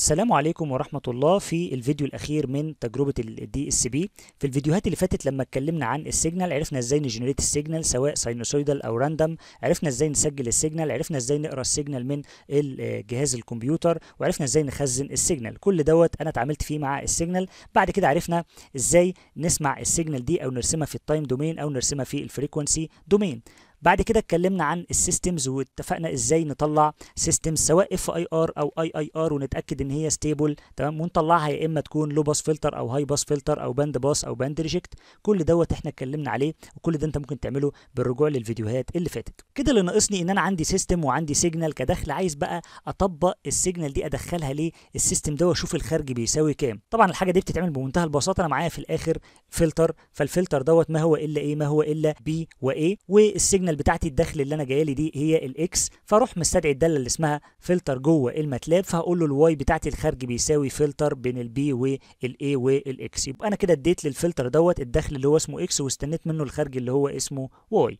السلام عليكم ورحمة الله في الفيديو الأخير من تجربة الـ اس بي في الفيديوهات اللي فاتت لما اتكلمنا عن السيجنال عرفنا ازاي نجنريت السيجنال سواء ساينوسويدال أو راندم عرفنا ازاي نسجل السيجنال عرفنا ازاي نقرا السيجنال من آه، جهاز الكمبيوتر وعرفنا ازاي نخزن السيجنال كل دوت أنا اتعاملت فيه مع السيجنال بعد كده عرفنا ازاي نسمع السيجنال دي أو نرسمها في التايم دومين أو نرسمها في الفريكونسي دومين بعد كده اتكلمنا عن السيستمز واتفقنا ازاي نطلع سيستم سواء اف اي ار او اي اي ار ونتاكد ان هي ستيبل تمام ونطلعها يا اما تكون لو باس فلتر او هاي باس فلتر او باند باس او باند ريجكت كل دوت احنا اتكلمنا عليه وكل ده انت ممكن تعمله بالرجوع للفيديوهات اللي فاتت كده اللي ناقصني ان انا عندي سيستم وعندي سيجنال كدخل عايز بقى اطبق السيجنال دي ادخلها ليه السيستم ده واشوف الخارج بيساوي كام طبعا الحاجه دي بتتعمل بمنتهى البساطه انا معايا في الاخر فلتر فالفلتر دوت ما هو الا ايه ما هو الا بي وايه والسيجنال السيجنال بتاعتي الدخل اللي انا جايالي دي هي الاكس فاروح مستدعي الداله اللي اسمها فلتر جوه الماتلاب فهقول له الواي بتاعتي الخارجي بيساوي فلتر بين البي والاي والاكس يبقى انا كده اديت للفلتر دوت الدخل اللي هو اسمه اكس واستنيت منه الخارجي اللي هو اسمه واي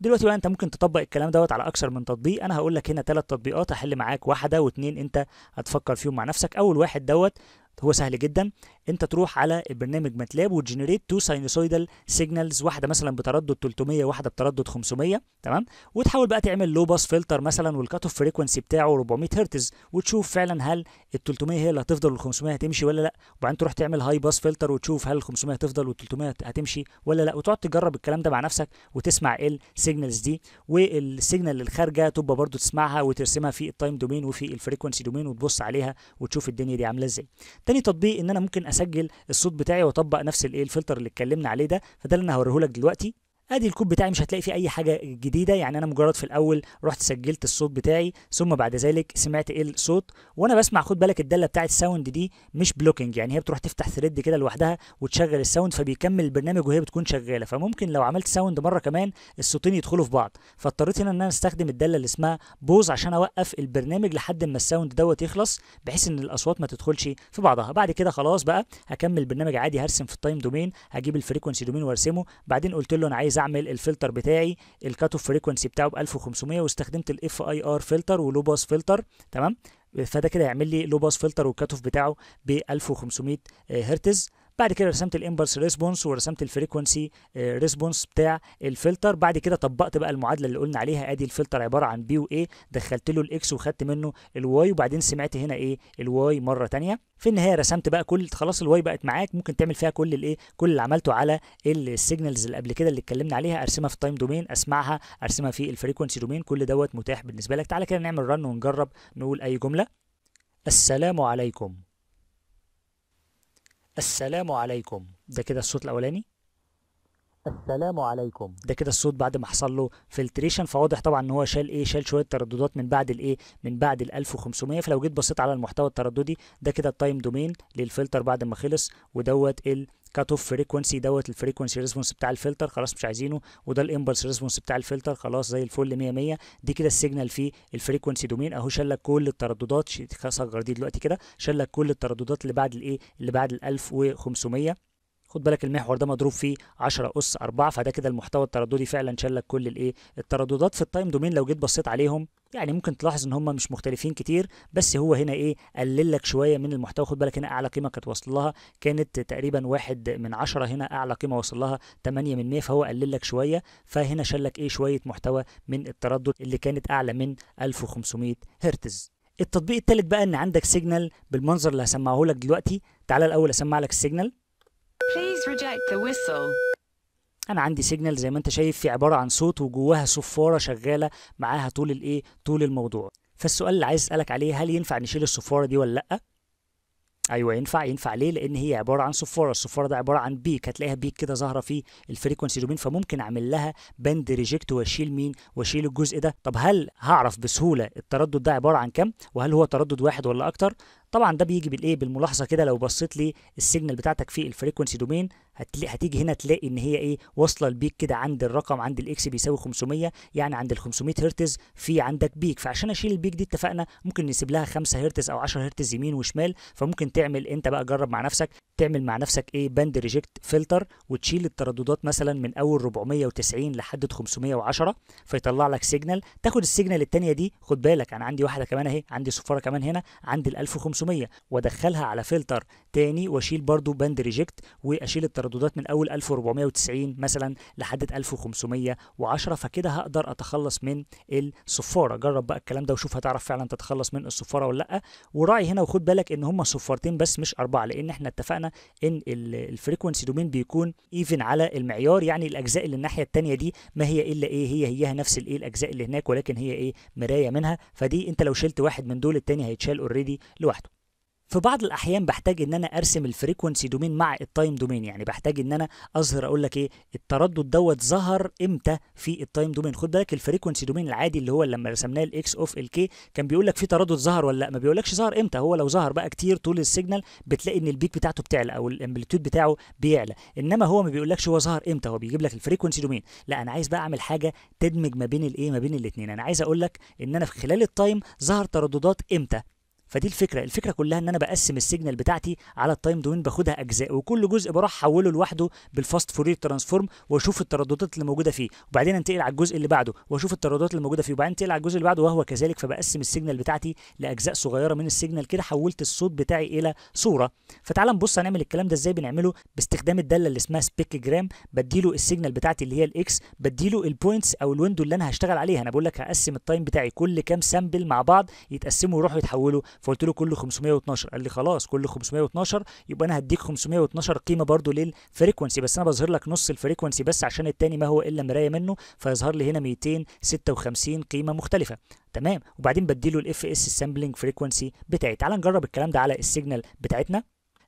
دلوقتي بقى انت ممكن تطبق الكلام دوت على اكثر من تطبيق انا هقول لك هنا ثلاث تطبيقات هحل معاك واحده واثنين انت هتفكر فيهم مع نفسك اول واحد دوت هو سهل جدا انت تروح على البرنامج ماتلاب وتجنريت تو ساينوسويدال سيجنالز واحده مثلا بتردد 300 واحده بتردد 500 تمام وتحاول بقى تعمل لو باس فلتر مثلا والكات اوف فريكوانسي بتاعه 400 هرتز وتشوف فعلا هل ال 300 هي اللي هتفضل وال 500 هتمشي ولا لا وبعدين تروح تعمل هاي باس فلتر وتشوف هل ال 500 هتفضل وال 300 هتمشي ولا لا وتقعد تجرب الكلام ده مع نفسك وتسمع إيه السيجنالز دي والسيجنال اللي خارجه تبقى برده تسمعها وترسمها في التايم دومين وفي الفريكوانسي دومين وتبص عليها وتشوف الدنيا دي عامله ازاي تاني تطبيق ان انا ممكن اسجل الصوت بتاعي واطبق نفس الايه الفلتر اللي اتكلمنا عليه ده فده اللي انا هوريهولك دلوقتي ادي الكود بتاعي مش هتلاقي فيه اي حاجه جديده يعني انا مجرد في الاول رحت سجلت الصوت بتاعي ثم بعد ذلك سمعت ايه الصوت وانا بسمع خد بالك الداله بتاعه الساوند دي مش بلوكينج يعني هي بتروح تفتح ثريد كده لوحدها وتشغل الساوند فبيكمل البرنامج وهي بتكون شغاله فممكن لو عملت ساوند مره كمان الصوتين يدخلوا في بعض فاضطريت هنا ان انا استخدم الداله اللي اسمها بوز عشان اوقف البرنامج لحد ما الساوند دوت يخلص بحيث ان الاصوات ما تدخلش في بعضها بعد كده خلاص بقى هكمل البرنامج عادي هرسم في التايم دومين هجيب الفريكونسي دومين وارسمه بعدين قلت له انا عايز استعمل الفلتر بتاعي الكات اوف فريكونسي بتاعه ب 1500 واستخدمت الاف اي ار فلتر ولو باس فلتر تمام فده كده هيعمل لي لو باس فلتر والكات اوف بتاعه ب 1500 هرتز بعد كده رسمت الامبلس ريسبونس ورسمت الفريكونسي آه، ريسبونس بتاع الفلتر بعد كده طبقت بقى المعادله اللي قلنا عليها ادي الفلتر عباره عن بي واي دخلت له الاكس وخدت منه الواي وبعدين سمعت هنا ايه الواي مره ثانيه في النهايه رسمت بقى كل خلاص الواي بقت معاك ممكن تعمل فيها كل الايه كل اللي عملته على السيجنالز اللي قبل كده اللي اتكلمنا عليها ارسمها في التايم دومين اسمعها ارسمها في الفريكونسي دومين كل دوت متاح بالنسبه لك تعالى كده نعمل رن ونجرب نقول اي جمله السلام عليكم السلام عليكم ده كده الصوت الاولاني السلام عليكم ده كده الصوت بعد ما حصل له فلتريشن فواضح طبعا ان هو شال ايه شال شويه ترددات من بعد الايه من بعد ال 1500 فلو جيت بصيت على المحتوى الترددي ده كده التايم دومين للفلتر بعد ما خلص ودوت ال كات اوف فريكونسي دوت الفريكونسي ريسبونس بتاع الفلتر خلاص مش عايزينه وده الامبلس ريسبونس بتاع الفلتر خلاص زي الفل 100 100 دي كده السيجنال في الفريكونسي دومين اهو شال لك كل الترددات صغر دي دلوقتي كده شال لك كل الترددات اللي بعد الايه اللي بعد ال 1500 خد بالك المحور ده مضروب فيه 10 اس 4 فده كده المحتوى الترددي فعلا شال لك كل الايه الترددات في التايم دومين لو جيت بصيت عليهم يعني ممكن تلاحظ ان هم مش مختلفين كتير بس هو هنا ايه قلل لك شويه من المحتوى خد بالك هنا اعلى قيمه كانت واصل لها كانت تقريبا واحد من عشرة هنا اعلى قيمه وصل لها 8 من 100 فهو قلل لك شويه فهنا شال لك ايه شويه محتوى من التردد اللي كانت اعلى من 1500 هرتز التطبيق الثالث بقى ان عندك سيجنال بالمنظر اللي هسمعه لك دلوقتي تعالى الاول اسمع لك السيجنال Please reject the whistle. انا عندي سيجنال زي ما انت شايف في عباره عن صوت وجواها صفاره شغاله معاها طول الايه طول الموضوع فالسؤال اللي عايز اسالك عليه هل ينفع نشيل الصفاره دي ولا لا ايوه ينفع ينفع ليه لان هي عباره عن صفاره الصفاره ده عباره عن بيك هتلاقيها بيك كده ظاهره في الفريكونسي دومين فممكن اعمل لها بند ريجكت واشيل مين واشيل الجزء ده طب هل هعرف بسهوله التردد ده عباره عن كام وهل هو تردد واحد ولا اكتر طبعا ده بيجي بالايه بالملاحظه كده لو بصيت لي السيجنال بتاعتك في الفريكونسي دومين هتيجي هنا تلاقي ان هي ايه واصله البيك كده عند الرقم عند الاكس بيساوي 500 يعني عند ال 500 هرتز في عندك بيك فعشان اشيل البيك دي اتفقنا ممكن نسيب لها 5 هرتز او 10 هرتز يمين وشمال فممكن تعمل انت بقى جرب مع نفسك تعمل مع نفسك ايه باند ريجكت فلتر وتشيل الترددات مثلا من اول 490 لحد 510 فيطلع لك سيجنال تاخد السيجنال الثانيه دي خد بالك انا عندي واحده كمان اهي عندي صفاره كمان هنا عند ال 1500 500 وادخلها على فلتر تاني واشيل برضو باند ريجكت واشيل الترددات من اول 1490 مثلا لحد 1510 فكده هقدر اتخلص من الصفاره جرب بقى الكلام ده وشوف هتعرف فعلا تتخلص من الصفاره ولا لا وراعي هنا وخد بالك ان هما صفارتين بس مش اربعه لان احنا اتفقنا ان الفريكونسي دومين بيكون ايفن على المعيار يعني الاجزاء اللي الناحيه الثانيه دي ما هي الا ايه هي هيها نفس الايه الاجزاء اللي هناك ولكن هي ايه مرايه منها فدي انت لو شلت واحد من دول التاني هيتشال اوريدي لوحده في بعض الاحيان بحتاج ان انا ارسم الفريكونسي دومين مع التايم دومين يعني بحتاج ان انا اظهر اقول لك ايه التردد دوت ظهر امتى في التايم دومين خد بالك الفريكونسي دومين العادي اللي هو لما رسمناه الاكس اوف الكي كان بيقول لك في تردد ظهر ولا لا ما بيقولكش ظهر امتى هو لو ظهر بقى كتير طول السيجنال بتلاقي ان البيك بتاعته بتعلى او الامبليتود بتاعه بيعلى انما هو ما بيقولكش هو ظهر امتى هو بيجيب لك الفريكونسي دومين لا انا عايز بقى اعمل حاجه تدمج ما بين الايه ما بين الاثنين انا عايز اقول لك ان انا في خلال التايم ظهر ترددات امتى فدي الفكره الفكره كلها ان انا بقسم السيجنال بتاعتي على التايم دومين باخدها اجزاء وكل جزء بروح احوله لوحده بالفاست فورير ترانسفورم واشوف الترددات اللي موجوده فيه وبعدين انتقل على الجزء اللي بعده واشوف الترددات اللي موجوده فيه وبعدين انتقل على الجزء اللي بعده وهو كذلك فبقسم السيجنال بتاعتي لاجزاء صغيره من السيجنال كده حولت الصوت بتاعي الى صوره فتعال نبص هنعمل الكلام ده ازاي بنعمله باستخدام الداله اللي اسمها سبيك جرام بديله السيجنال بتاعتي اللي هي الاكس بديله البوينتس او الويندو اللي انا هشتغل عليها انا بقول لك هقسم التايم بتاعي كل كام سامبل مع بعض يتقسموا ويروحوا يتحولوا فقلت له كله 512 قال لي خلاص كله 512 يبقى انا هديك 512 قيمه برضو للفريكونسي بس انا بظهر لك نص الفريكونسي بس عشان الثاني ما هو الا مرايه منه فيظهر لي هنا 256 قيمه مختلفه تمام وبعدين بديله الاف اس سامبلنج فريكونسي بتاعي تعال نجرب الكلام ده على السيجنال بتاعتنا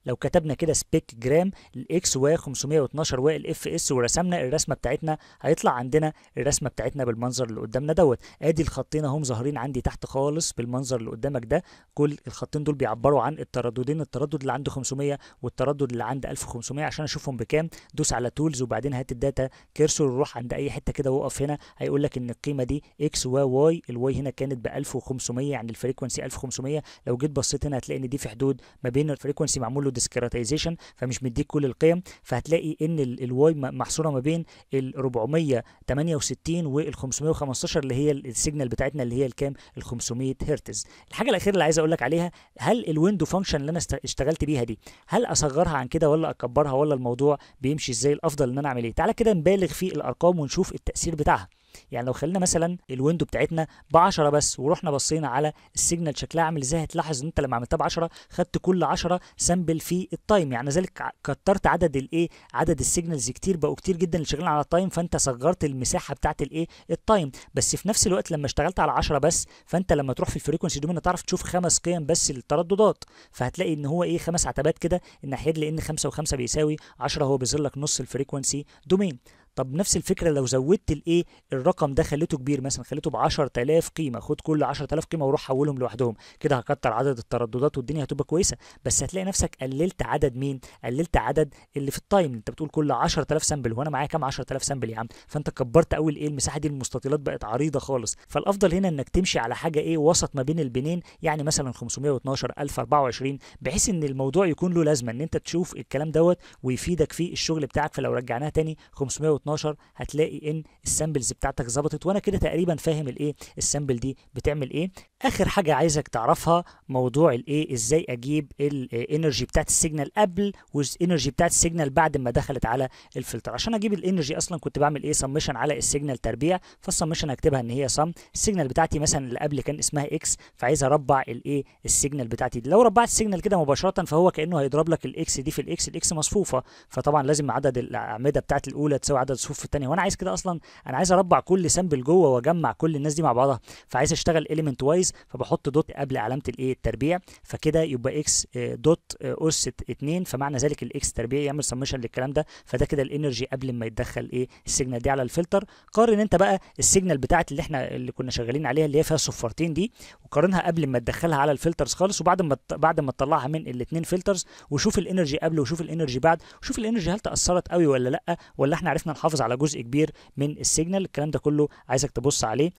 لو كتبنا كده سبيك جرام الاكس واي 512 واي الاف اس ورسمنا الرسمه بتاعتنا هيطلع عندنا الرسمه بتاعتنا بالمنظر اللي قدامنا دوت ادي الخطين اهم ظاهرين عندي تحت خالص بالمنظر اللي قدامك ده كل الخطين دول بيعبروا عن الترددين التردد اللي عنده 500 والتردد اللي عند 1500 عشان اشوفهم بكام دوس على تولز وبعدين هات الداتا كيرسور روح عند اي حته كده واقف هنا هيقول لك ان القيمه دي اكس و واي الواي هنا كانت ب 1500 يعني الفريكونسي 1500 لو جيت بصيت هنا هتلاقي ان دي في حدود ما بين الفريكونسي معمول ديسكريتايزيشن فمش مديك كل القيم فهتلاقي ان الواي محصوره ما بين ال 468 وال 515 اللي هي السيجنال بتاعتنا اللي هي الكام ال 500 هرتز الحاجه الاخيره اللي عايز اقول لك عليها هل الويندو فانكشن اللي انا اشتغلت بيها دي هل اصغرها عن كده ولا اكبرها ولا الموضوع بيمشي ازاي الافضل ان انا اعمل ايه تعالى كده نبالغ في الارقام ونشوف التاثير بتاعها يعني لو خلينا مثلا الويندو بتاعتنا ب 10 بس ورحنا بصينا على السيجنال شكلها عامل ازاي هتلاحظ ان انت لما عملتها ب 10 خدت كل 10 سامبل في التايم يعني ذلك كترت عدد الايه عدد السيجنالز كتير بقوا كتير جدا اللي شغالين على التايم فانت صغرت المساحه بتاعت الايه التايم بس في نفس الوقت لما اشتغلت على 10 بس فانت لما تروح في الفريكونسي دومين هتعرف تشوف خمس قيم بس للترددات فهتلاقي ان هو ايه خمس عتبات كده دي لان 5 و5 بيساوي 10 هو بيظهر لك نص الفريكونسي دومين طب نفس الفكره لو زودت الايه الرقم ده خليته كبير مثلا خليته ب 10000 قيمه خد كل 10000 قيمه وروح حولهم لوحدهم كده هكتر عدد الترددات والدنيا هتبقى كويسه بس هتلاقي نفسك قللت عدد مين قللت عدد اللي في التايم انت بتقول كل 10000 سامبل وانا معايا كام 10000 سامبل يا عم فانت كبرت قوي الايه المساحه دي المستطيلات بقت عريضه خالص فالافضل هنا انك تمشي على حاجه ايه وسط ما بين البنين يعني مثلا 512 1024 بحيث ان الموضوع يكون له لازمه ان انت تشوف الكلام دوت ويفيدك في الشغل بتاعك فلو رجعناها تاني 512 12 هتلاقي ان السامبلز بتاعتك ظبطت وانا كده تقريبا فاهم الايه السامبل دي بتعمل ايه اخر حاجه عايزك تعرفها موضوع الايه ازاي اجيب الانرجي بتاعت السيجنال قبل والانرجي بتاعت السيجنال بعد ما دخلت على الفلتر عشان اجيب الانرجي اصلا كنت بعمل ايه سمشن على السيجنال تربيع فالسمشن هكتبها ان هي سم السيجنال بتاعتي مثلا اللي قبل كان اسمها اكس فعايز اربع الايه السيجنال بتاعتي دي لو ربعت السيجنال كده مباشره فهو كانه هيضرب لك الاكس دي في الاكس الاكس مصفوفه فطبعا لازم عدد الاعمده بتاعت الاولى تساوي عدد الصفوف الثانيه وانا عايز كده اصلا انا عايز اربع كل سامبل جوه واجمع كل الناس دي مع بعضها فعايز اشتغل element وايز فبحط دوت قبل علامه الايه التربيع فكده يبقى اكس دوت اس 2 فمعنى ذلك الاكس تربيع يعمل سمشن للكلام ده فده كده الانرجي قبل ما يتدخل ايه السيجنال دي على الفلتر قارن انت بقى السيجنال بتاعت اللي احنا اللي كنا شغالين عليها اللي هي فيها صفارتين دي وقارنها قبل ما تدخلها على الفلترز خالص وبعد ما بعد ما تطلعها من الاثنين فلترز وشوف الانرجي قبل وشوف الانرجي بعد وشوف الانرجي هل تاثرت قوي ولا لا ولا احنا عرفنا نحافظ على جزء كبير من السيجنال الكلام ده كله عايزك تبص عليه